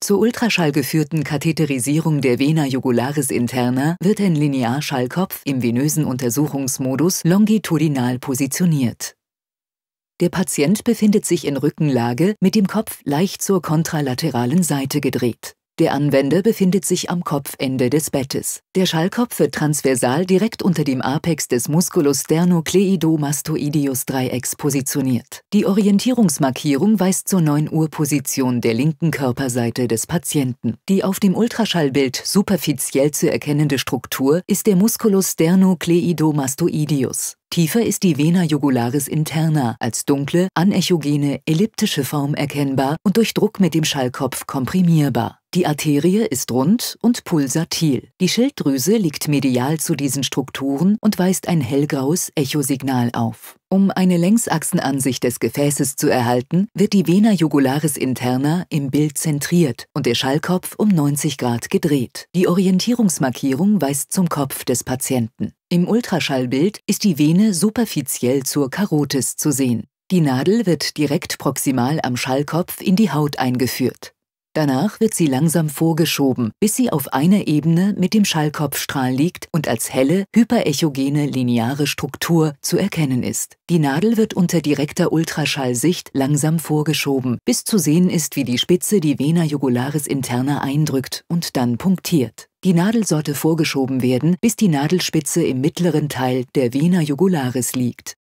Zur ultraschallgeführten Katheterisierung der Vena jugularis interna wird ein Linearschallkopf im venösen Untersuchungsmodus longitudinal positioniert. Der Patient befindet sich in Rückenlage mit dem Kopf leicht zur kontralateralen Seite gedreht. Der Anwender befindet sich am Kopfende des Bettes. Der Schallkopf wird transversal direkt unter dem Apex des Musculus sternocleidomastoideus Dreiecks positioniert. Die Orientierungsmarkierung weist zur 9 Uhr Position der linken Körperseite des Patienten. Die auf dem Ultraschallbild superfiziell zu erkennende Struktur ist der Musculus sternocleidomastoideus. Tiefer ist die Vena jugularis interna als dunkle, anechogene, elliptische Form erkennbar und durch Druck mit dem Schallkopf komprimierbar. Die Arterie ist rund und pulsatil. Die Schilddrüse liegt medial zu diesen Strukturen und weist ein hellgraues Echosignal auf. Um eine Längsachsenansicht des Gefäßes zu erhalten, wird die Vena jugularis interna im Bild zentriert und der Schallkopf um 90 Grad gedreht. Die Orientierungsmarkierung weist zum Kopf des Patienten. Im Ultraschallbild ist die Vene superfiziell zur Karotis zu sehen. Die Nadel wird direkt proximal am Schallkopf in die Haut eingeführt. Danach wird sie langsam vorgeschoben, bis sie auf einer Ebene mit dem Schallkopfstrahl liegt und als helle, hyperechogene, lineare Struktur zu erkennen ist. Die Nadel wird unter direkter Ultraschallsicht langsam vorgeschoben, bis zu sehen ist, wie die Spitze die Vena jugularis interna eindrückt und dann punktiert. Die Nadel sollte vorgeschoben werden, bis die Nadelspitze im mittleren Teil der Vena jugularis liegt.